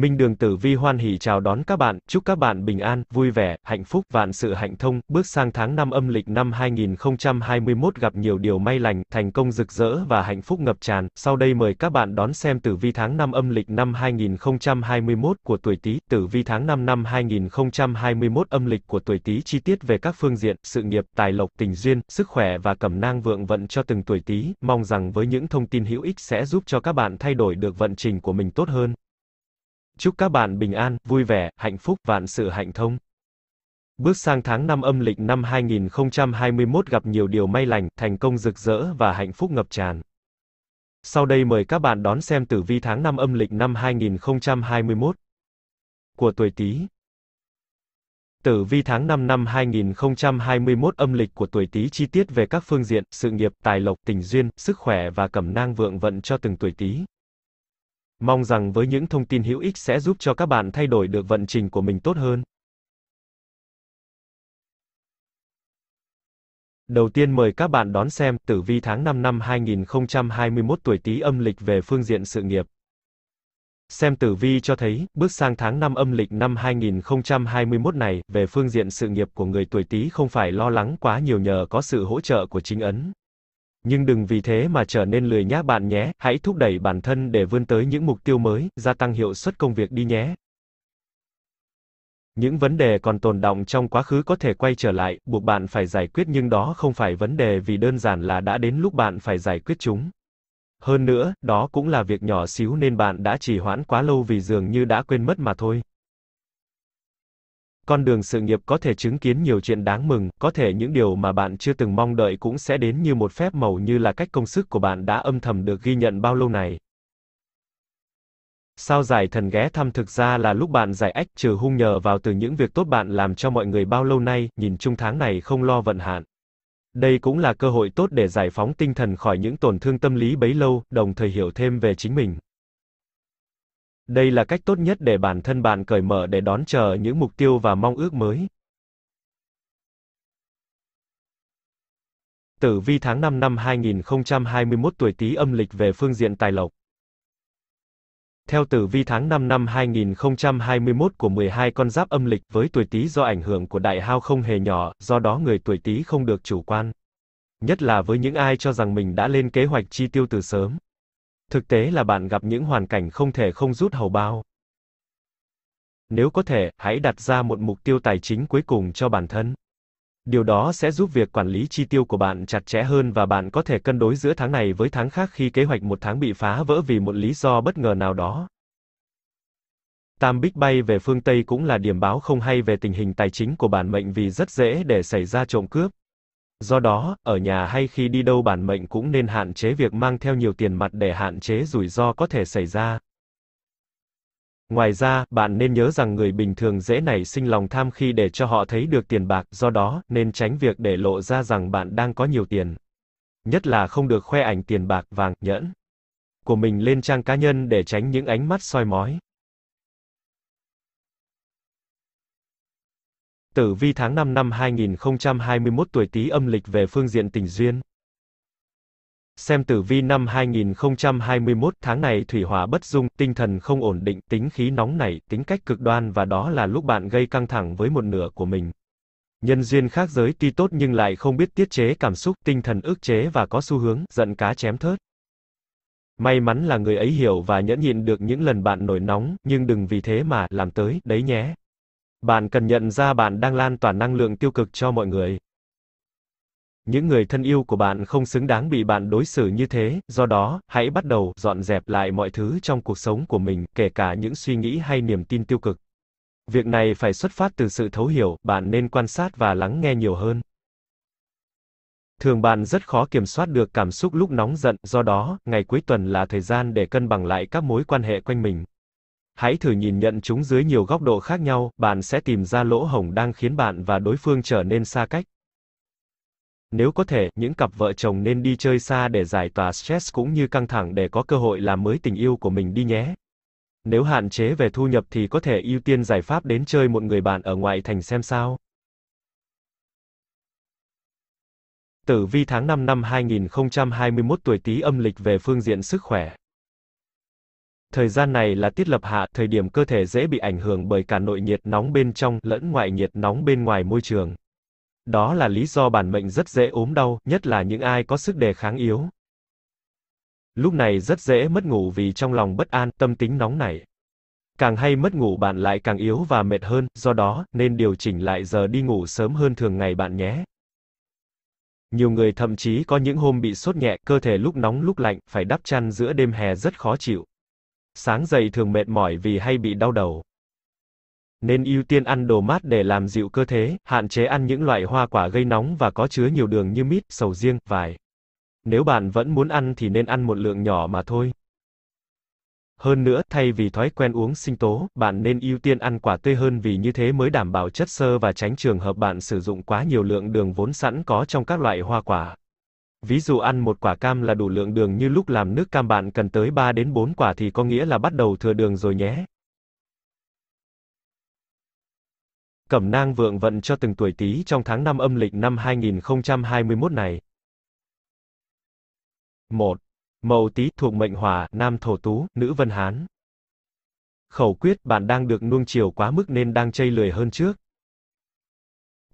Minh Đường Tử Vi hoan hỉ chào đón các bạn, chúc các bạn bình an, vui vẻ, hạnh phúc, vạn sự hạnh thông, bước sang tháng 5 âm lịch năm 2021 gặp nhiều điều may lành, thành công rực rỡ và hạnh phúc ngập tràn. Sau đây mời các bạn đón xem Tử Vi tháng 5 âm lịch năm 2021 của tuổi Tý, Tử Vi tháng 5 năm 2021 âm lịch của tuổi Tý chi tiết về các phương diện, sự nghiệp, tài lộc, tình duyên, sức khỏe và cẩm nang vượng vận cho từng tuổi Tý. Mong rằng với những thông tin hữu ích sẽ giúp cho các bạn thay đổi được vận trình của mình tốt hơn. Chúc các bạn bình an, vui vẻ, hạnh phúc, vạn sự hạnh thông. Bước sang tháng 5 âm lịch năm 2021 gặp nhiều điều may lành, thành công rực rỡ và hạnh phúc ngập tràn. Sau đây mời các bạn đón xem tử vi tháng 5 âm lịch năm 2021 của tuổi Tý. Tử vi tháng 5 năm 2021 âm lịch của tuổi Tý chi tiết về các phương diện, sự nghiệp, tài lộc, tình duyên, sức khỏe và cẩm nang vượng vận cho từng tuổi Tý. Mong rằng với những thông tin hữu ích sẽ giúp cho các bạn thay đổi được vận trình của mình tốt hơn. Đầu tiên mời các bạn đón xem tử vi tháng 5 năm 2021 tuổi Tý âm lịch về phương diện sự nghiệp. Xem tử vi cho thấy, bước sang tháng 5 âm lịch năm 2021 này, về phương diện sự nghiệp của người tuổi Tý không phải lo lắng quá nhiều nhờ có sự hỗ trợ của chính ấn, nhưng đừng vì thế mà trở nên lười nhác bạn nhé, hãy thúc đẩy bản thân để vươn tới những mục tiêu mới, gia tăng hiệu suất công việc đi nhé. Những vấn đề còn tồn đọng trong quá khứ có thể quay trở lại, buộc bạn phải giải quyết nhưng đó không phải vấn đề vì đơn giản là đã đến lúc bạn phải giải quyết chúng. Hơn nữa, đó cũng là việc nhỏ xíu nên bạn đã trì hoãn quá lâu vì dường như đã quên mất mà thôi con đường sự nghiệp có thể chứng kiến nhiều chuyện đáng mừng, có thể những điều mà bạn chưa từng mong đợi cũng sẽ đến như một phép màu như là cách công sức của bạn đã âm thầm được ghi nhận bao lâu này. Sao giải thần ghé thăm thực ra là lúc bạn giải ếch trừ hung nhờ vào từ những việc tốt bạn làm cho mọi người bao lâu nay, nhìn chung tháng này không lo vận hạn. Đây cũng là cơ hội tốt để giải phóng tinh thần khỏi những tổn thương tâm lý bấy lâu, đồng thời hiểu thêm về chính mình. Đây là cách tốt nhất để bản thân bạn cởi mở để đón chờ những mục tiêu và mong ước mới. Tử vi tháng 5 năm 2021 tuổi Tý âm lịch về phương diện tài lộc. Theo tử vi tháng 5 năm 2021 của 12 con giáp âm lịch với tuổi Tý do ảnh hưởng của đại hao không hề nhỏ, do đó người tuổi Tý không được chủ quan. Nhất là với những ai cho rằng mình đã lên kế hoạch chi tiêu từ sớm thực tế là bạn gặp những hoàn cảnh không thể không rút hầu bao. Nếu có thể, hãy đặt ra một mục tiêu tài chính cuối cùng cho bản thân. Điều đó sẽ giúp việc quản lý chi tiêu của bạn chặt chẽ hơn và bạn có thể cân đối giữa tháng này với tháng khác khi kế hoạch một tháng bị phá vỡ vì một lý do bất ngờ nào đó. Tam Bích bay về phương Tây cũng là điểm báo không hay về tình hình tài chính của bản mệnh vì rất dễ để xảy ra trộm cướp. Do đó, ở nhà hay khi đi đâu bản mệnh cũng nên hạn chế việc mang theo nhiều tiền mặt để hạn chế rủi ro có thể xảy ra. Ngoài ra, bạn nên nhớ rằng người bình thường dễ nảy sinh lòng tham khi để cho họ thấy được tiền bạc, do đó, nên tránh việc để lộ ra rằng bạn đang có nhiều tiền. Nhất là không được khoe ảnh tiền bạc vàng, nhẫn của mình lên trang cá nhân để tránh những ánh mắt soi mói. Tử vi tháng 5 năm 2021 tuổi Tý âm lịch về phương diện tình duyên. Xem tử vi năm 2021 tháng này thủy hỏa bất dung, tinh thần không ổn định, tính khí nóng nảy, tính cách cực đoan và đó là lúc bạn gây căng thẳng với một nửa của mình. Nhân duyên khác giới tuy tốt nhưng lại không biết tiết chế cảm xúc, tinh thần ức chế và có xu hướng giận cá chém thớt. May mắn là người ấy hiểu và nhẫn nhịn được những lần bạn nổi nóng, nhưng đừng vì thế mà làm tới, đấy nhé. Bạn cần nhận ra bạn đang lan tỏa năng lượng tiêu cực cho mọi người. Những người thân yêu của bạn không xứng đáng bị bạn đối xử như thế, do đó, hãy bắt đầu dọn dẹp lại mọi thứ trong cuộc sống của mình, kể cả những suy nghĩ hay niềm tin tiêu cực. Việc này phải xuất phát từ sự thấu hiểu, bạn nên quan sát và lắng nghe nhiều hơn. Thường bạn rất khó kiểm soát được cảm xúc lúc nóng giận, do đó, ngày cuối tuần là thời gian để cân bằng lại các mối quan hệ quanh mình hãy thử nhìn nhận chúng dưới nhiều góc độ khác nhau, bạn sẽ tìm ra lỗ hổng đang khiến bạn và đối phương trở nên xa cách. Nếu có thể, những cặp vợ chồng nên đi chơi xa để giải tỏa stress cũng như căng thẳng để có cơ hội làm mới tình yêu của mình đi nhé. Nếu hạn chế về thu nhập thì có thể ưu tiên giải pháp đến chơi một người bạn ở ngoại thành xem sao. Tử vi tháng 5 năm 2021 tuổi Tý âm lịch về phương diện sức khỏe. Thời gian này là tiết lập hạ, thời điểm cơ thể dễ bị ảnh hưởng bởi cả nội nhiệt nóng bên trong lẫn ngoại nhiệt nóng bên ngoài môi trường. Đó là lý do bản mệnh rất dễ ốm đau, nhất là những ai có sức đề kháng yếu. Lúc này rất dễ mất ngủ vì trong lòng bất an, tâm tính nóng nảy. Càng hay mất ngủ bạn lại càng yếu và mệt hơn, do đó, nên điều chỉnh lại giờ đi ngủ sớm hơn thường ngày bạn nhé. Nhiều người thậm chí có những hôm bị sốt nhẹ, cơ thể lúc nóng lúc lạnh, phải đắp chăn giữa đêm hè rất khó chịu. Sáng dậy thường mệt mỏi vì hay bị đau đầu. Nên ưu tiên ăn đồ mát để làm dịu cơ thể, hạn chế ăn những loại hoa quả gây nóng và có chứa nhiều đường như mít, sầu riêng, vải. Nếu bạn vẫn muốn ăn thì nên ăn một lượng nhỏ mà thôi. Hơn nữa, thay vì thói quen uống sinh tố, bạn nên ưu tiên ăn quả tươi hơn vì như thế mới đảm bảo chất xơ và tránh trường hợp bạn sử dụng quá nhiều lượng đường vốn sẵn có trong các loại hoa quả. Ví dụ ăn một quả cam là đủ lượng đường như lúc làm nước cam bạn cần tới 3 đến 4 quả thì có nghĩa là bắt đầu thừa đường rồi nhé. Cẩm nang vượng vận cho từng tuổi Tý trong tháng 5 âm lịch năm 2021 này. 1. Mậu Tý thuộc mệnh Hỏa, nam Thổ Tú, nữ Vân Hán. Khẩu quyết bạn đang được nuông chiều quá mức nên đang chây lười hơn trước.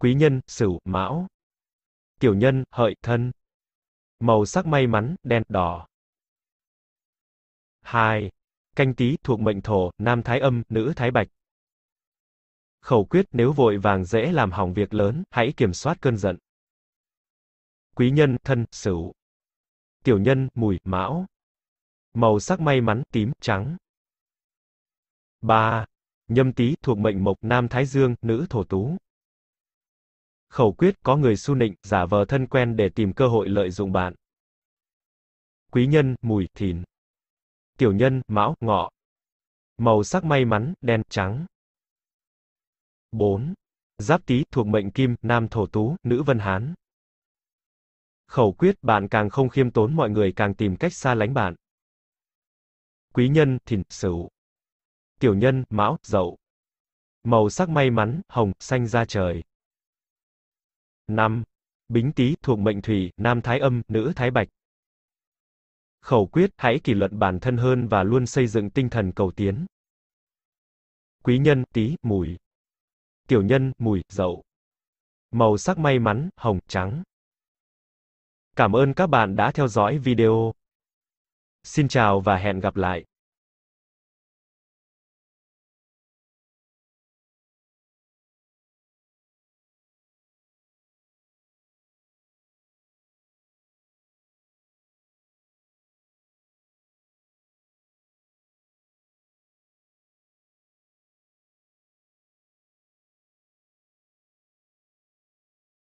Quý nhân, Sửu, Mão. Tiểu nhân, Hợi, Thân. Màu sắc may mắn, đen, đỏ. 2. Canh tí thuộc mệnh thổ, nam thái âm, nữ thái bạch. Khẩu quyết nếu vội vàng dễ làm hỏng việc lớn, hãy kiểm soát cơn giận. Quý nhân, thân, sửu. Tiểu nhân, mùi, mão. Màu sắc may mắn, tím, trắng. 3. Nhâm tý thuộc mệnh mộc, nam thái dương, nữ thổ tú. Khẩu quyết có người su nịnh, giả vờ thân quen để tìm cơ hội lợi dụng bạn. Quý nhân, mùi, thìn. Tiểu nhân, mão, ngọ. Màu sắc may mắn, đen, trắng. 4. Giáp tý thuộc mệnh kim, nam thổ tú, nữ vân hán. Khẩu quyết, bạn càng không khiêm tốn mọi người càng tìm cách xa lánh bạn. Quý nhân, thìn, sửu. Tiểu nhân, mão, dậu. Màu sắc may mắn, hồng, xanh da trời. 5. Bính tý thuộc mệnh thủy, nam thái âm, nữ thái bạch. Khẩu quyết, hãy kỷ luật bản thân hơn và luôn xây dựng tinh thần cầu tiến. Quý nhân, tý, mùi. Tiểu nhân, mùi, dậu. Màu sắc may mắn, hồng, trắng. Cảm ơn các bạn đã theo dõi video. Xin chào và hẹn gặp lại.